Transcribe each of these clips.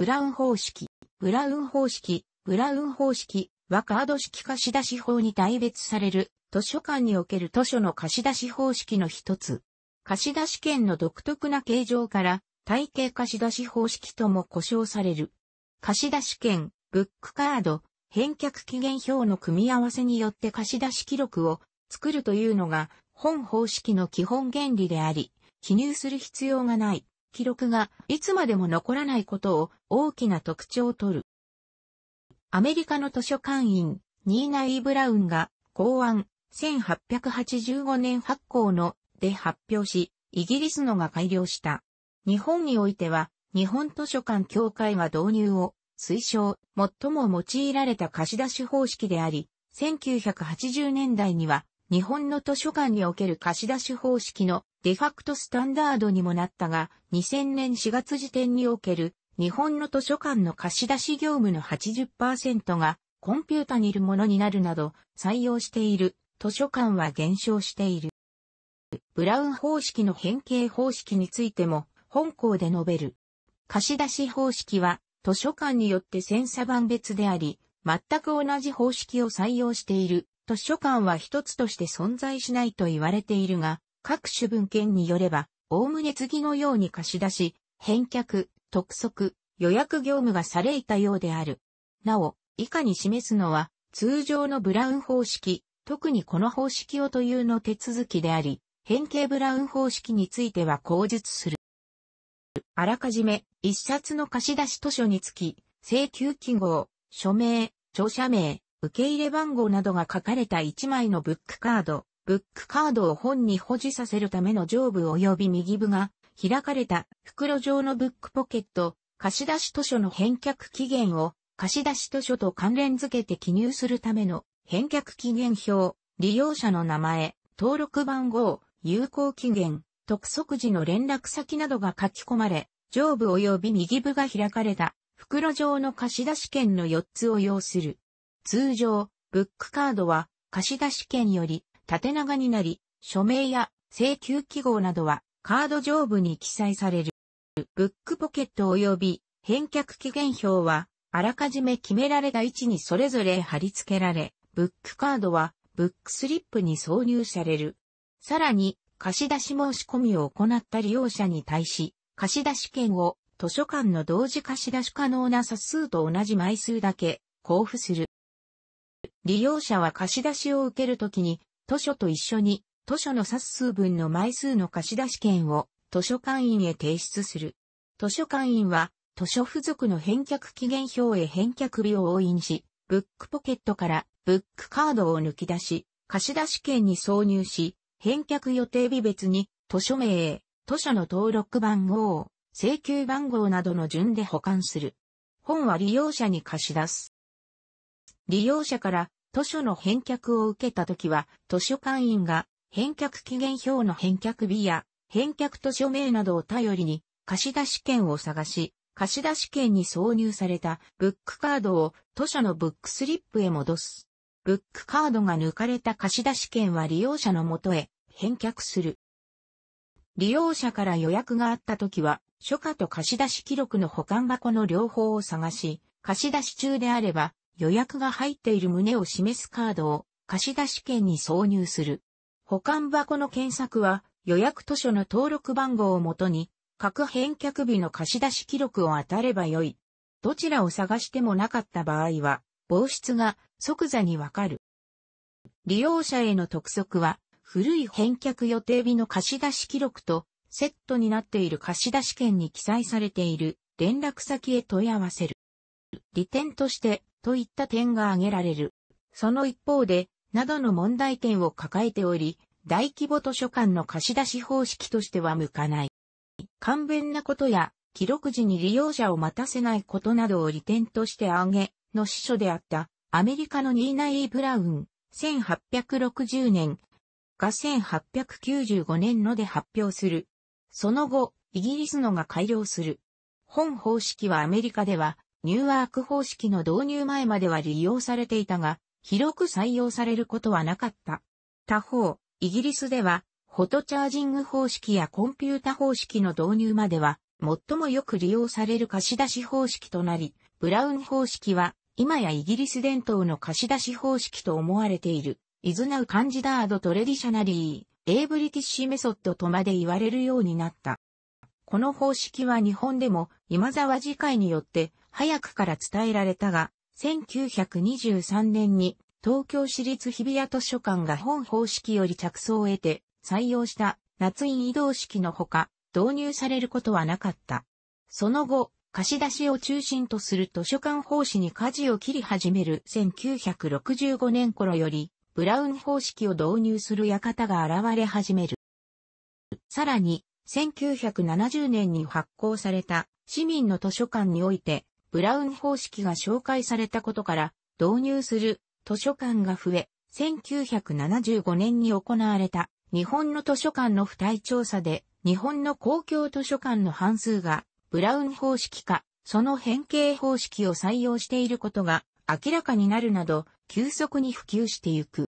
ブラウン方式、ブラウン方式、ブラウン方式はカード式貸し出し法に大別される図書館における図書の貸し出し方式の一つ。貸出権の独特な形状から体系貸出方式とも呼称される。貸出権、ブックカード、返却期限表の組み合わせによって貸出記録を作るというのが本方式の基本原理であり、記入する必要がない。記録がいつまでも残らないことを大きな特徴をとる。アメリカの図書館員、ニーナ・イ、ー・ブラウンが公安1885年発行ので発表し、イギリスのが改良した。日本においては、日本図書館協会が導入を推奨、最も用いられた貸し出し方式であり、1980年代には日本の図書館における貸し出し方式のデファクトスタンダードにもなったが、2000年4月時点における日本の図書館の貸し出し業務の80%がコンピュータにいるものになるなど採用している図書館は減少している。ブラウン方式の変形方式についても本校で述べる。貸し出し方式は図書館によって千差万別であり、全く同じ方式を採用している図書館は一つとして存在しないと言われているが、各種文献によれば、おおむね次のように貸し出し、返却、督促、予約業務がされいたようである。なお、以下に示すのは、通常のブラウン方式、特にこの方式をというの手続きであり、変形ブラウン方式については口述する。あらかじめ、一冊の貸し出し図書につき、請求記号、署名、著者名、受け入れ番号などが書かれた1枚のブックカード、ブックカードを本に保持させるための上部及び右部が開かれた袋状のブックポケット、貸出図書の返却期限を貸出図書と関連付けて記入するための返却期限表、利用者の名前、登録番号、有効期限、特速時の連絡先などが書き込まれ、上部及び右部が開かれた袋状の貸出券の4つを要する。通常、ブックカードは貸出券より縦長になり、署名や請求記号などはカード上部に記載される。ブックポケット及び返却期限表はあらかじめ決められた位置にそれぞれ貼り付けられ、ブックカードはブックスリップに挿入される。さらに、貸し出し申し込みを行った利用者に対し、貸し出し券を図書館の同時貸し出し可能な冊数と同じ枚数だけ交付する。利用者は貸し出しを受けるときに、図書と一緒に、図書の冊数分の枚数の貸し出し券を図書館員へ提出する。図書館員は、図書付属の返却期限表へ返却日を押印し、ブックポケットからブックカードを抜き出し、貸し出し券に挿入し、返却予定日別に、図書名、図書の登録番号、請求番号などの順で保管する。本は利用者に貸し出す。利用者から図書の返却を受けた時は、図書館員が返却期限表の返却日や返却図書名などを頼りに貸出券を探し、貸出券に挿入されたブックカードを図書のブックスリップへ戻す。ブックカードが抜かれた貸出券は利用者のもとへ返却する。利用者から予約があった時は、書家と貸出記録の保管箱の両方を探し、貸出中であれば、予約が入っている旨を示すカードを貸出券に挿入する。保管箱の検索は予約図書の登録番号をもとに各返却日の貸出記録を当たればよい。どちらを探してもなかった場合は、防出が即座にわかる。利用者への督促は、古い返却予定日の貸出記録とセットになっている貸出券に記載されている連絡先へ問い合わせる。利点として、といった点が挙げられる。その一方で、などの問題点を抱えており、大規模図書館の貸し出し方式としては向かない。簡便なことや、記録時に利用者を待たせないことなどを利点として挙げ、の司書であった、アメリカのニーナ・イー・ブラウン、1860年が1895年ので発表する。その後、イギリスのが改良する。本方式はアメリカではニューワーク方式の導入前までは利用されていたが、広く採用されることはなかった。他方、イギリスでは、フォトチャージング方式やコンピュータ方式の導入までは、最もよく利用される貸し出し方式となり、ブラウン方式は、今やイギリス伝統の貸し出し方式と思われている、イズナウカンジダードトレディショナリー、エイブリティッシュメソッドとまで言われるようになった。この方式は日本でも今沢次会によって早くから伝えられたが、1923年に東京市立日比谷図書館が本方式より着想を得て採用した夏印移動式のほか導入されることはなかった。その後、貸し出しを中心とする図書館奉仕に舵を切り始める1965年頃より、ブラウン方式を導入する館が現れ始める。さらに、1970年に発行された市民の図書館において、ブラウン方式が紹介されたことから導入する図書館が増え、1975年に行われた日本の図書館の付帯調査で日本の公共図書館の半数がブラウン方式かその変形方式を採用していることが明らかになるなど急速に普及してゆく。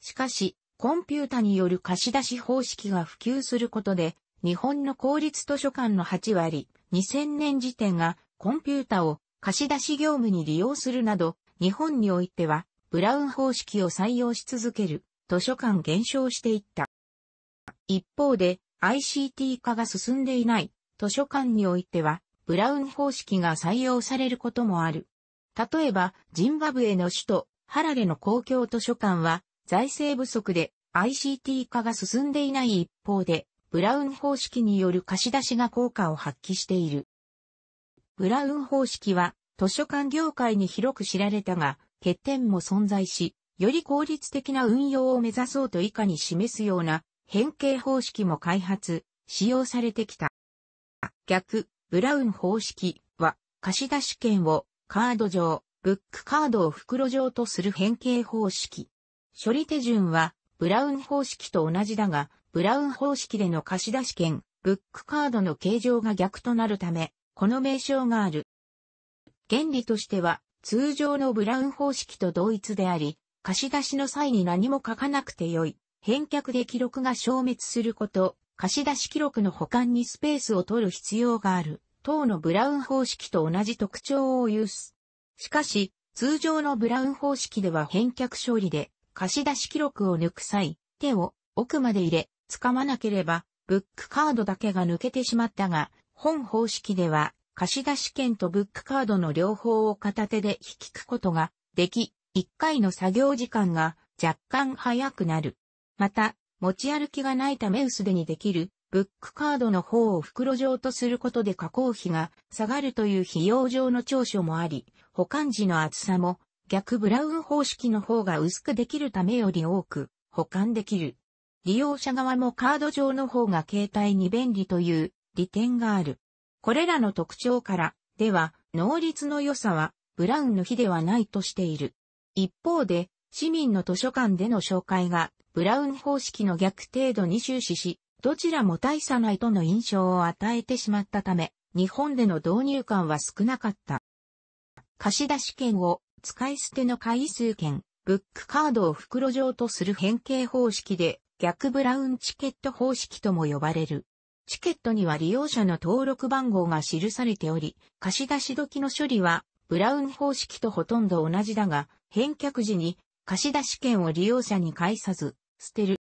しかしコンピュータによる貸し出し方式が普及することで、日本の公立図書館の8割、2000年時点がコンピュータを貸し出し業務に利用するなど、日本においてはブラウン方式を採用し続ける図書館減少していった。一方で ICT 化が進んでいない図書館においてはブラウン方式が採用されることもある。例えば、ジンバブエの首都ハラレの公共図書館は財政不足で ICT 化が進んでいない一方で、ブラウン方式による貸し出しが効果を発揮している。ブラウン方式は図書館業界に広く知られたが、欠点も存在し、より効率的な運用を目指そうと以下に示すような変形方式も開発、使用されてきた。逆、ブラウン方式は貸し出し券をカード上、ブックカードを袋状とする変形方式。処理手順は、ブラウン方式と同じだが、ブラウン方式での貸し出し券、ブックカードの形状が逆となるため、この名称がある。原理としては、通常のブラウン方式と同一であり、貸し出しの際に何も書かなくてよい。返却で記録が消滅すること、貸し出し記録の保管にスペースを取る必要がある。等のブラウン方式と同じ特徴を有す。しかし、通常のブラウン方式では返却処理で、貸し出し記録を抜く際、手を奥まで入れ、掴まなければ、ブックカードだけが抜けてしまったが、本方式では、貸し出し券とブックカードの両方を片手で引くことができ、一回の作業時間が若干早くなる。また、持ち歩きがないため薄手にできる、ブックカードの方を袋状とすることで加工費が下がるという費用上の長所もあり、保管時の厚さも逆ブラウン方式の方が薄くできるためより多く保管できる。利用者側もカード上の方が携帯に便利という利点がある。これらの特徴から、では、能率の良さはブラウンの比ではないとしている。一方で、市民の図書館での紹介がブラウン方式の逆程度に終始し、どちらも大差ないとの印象を与えてしまったため、日本での導入感は少なかった。貸出権を使い捨ての回数券、ブックカードを袋状とする変形方式で、逆ブラウンチケット方式とも呼ばれる。チケットには利用者の登録番号が記されており、貸し出し時の処理は、ブラウン方式とほとんど同じだが、返却時に貸し出し券を利用者に返さず、捨てる。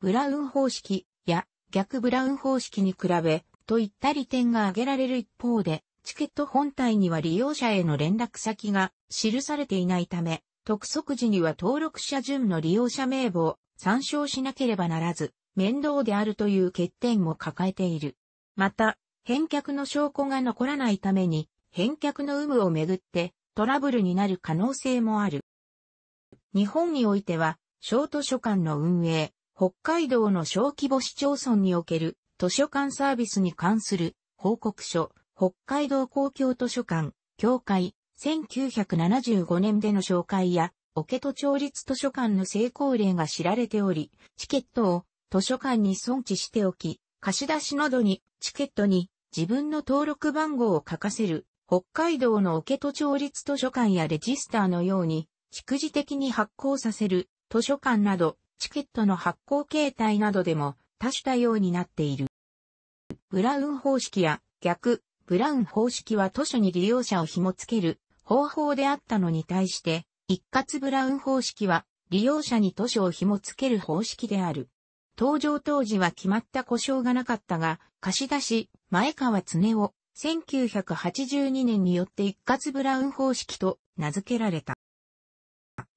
ブラウン方式や逆ブラウン方式に比べ、といった利点が挙げられる一方で、チケット本体には利用者への連絡先が記されていないため、特則時には登録者順の利用者名簿を参照しなければならず、面倒であるという欠点も抱えている。また、返却の証拠が残らないために、返却の有無をめぐってトラブルになる可能性もある。日本においては、小図書館の運営、北海道の小規模市町村における図書館サービスに関する報告書、北海道公共図書館、協会、1975年での紹介や、桶戸町立図書館の成功例が知られており、チケットを図書館に存置しておき、貸し出しなどに、チケットに自分の登録番号を書かせる、北海道の桶戸町立図書館やレジスターのように、蓄次的に発行させる、図書館など、チケットの発行形態などでも多種多様になっている。ブラウン方式や逆、ブラウン方式は図書に利用者を紐付ける方法であったのに対して、一括ブラウン方式は利用者に図書を紐付ける方式である。登場当時は決まった故障がなかったが、貸し出し、前川常を1982年によって一括ブラウン方式と名付けられた。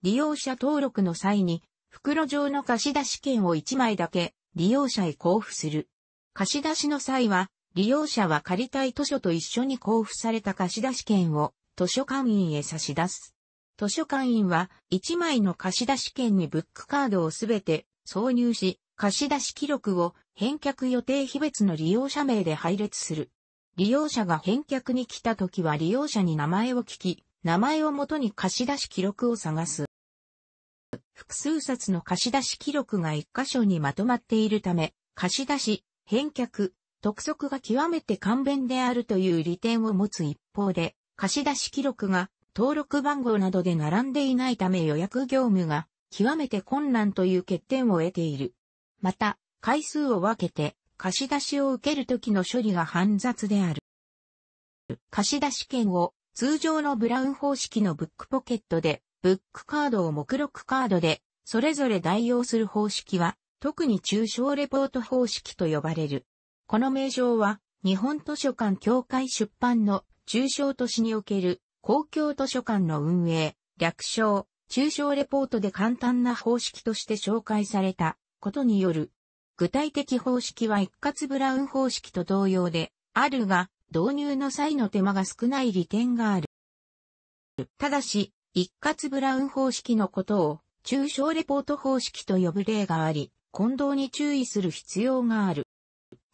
利用者登録の際に、袋状の貸し出し券を1枚だけ利用者へ交付する。貸し出しの際は、利用者は借りたい図書と一緒に交付された貸出券を図書館員へ差し出す。図書館員は1枚の貸出券にブックカードをすべて挿入し、貸出記録を返却予定日別の利用者名で配列する。利用者が返却に来た時は利用者に名前を聞き、名前をもとに貸出記録を探す。複数冊の貸出記録が一箇所にまとまっているため、貸出、返却、督促が極めて簡便であるという利点を持つ一方で、貸出記録が登録番号などで並んでいないため予約業務が極めて困難という欠点を得ている。また、回数を分けて貸出を受けるときの処理が煩雑である。貸出券を通常のブラウン方式のブックポケットで、ブックカードを目録カードで、それぞれ代用する方式は、特に中小レポート方式と呼ばれる。この名称は、日本図書館協会出版の中小都市における公共図書館の運営、略称、中小レポートで簡単な方式として紹介されたことによる。具体的方式は一括ブラウン方式と同様で、あるが、導入の際の手間が少ない利点がある。ただし、一括ブラウン方式のことを、中小レポート方式と呼ぶ例があり、混同に注意する必要がある。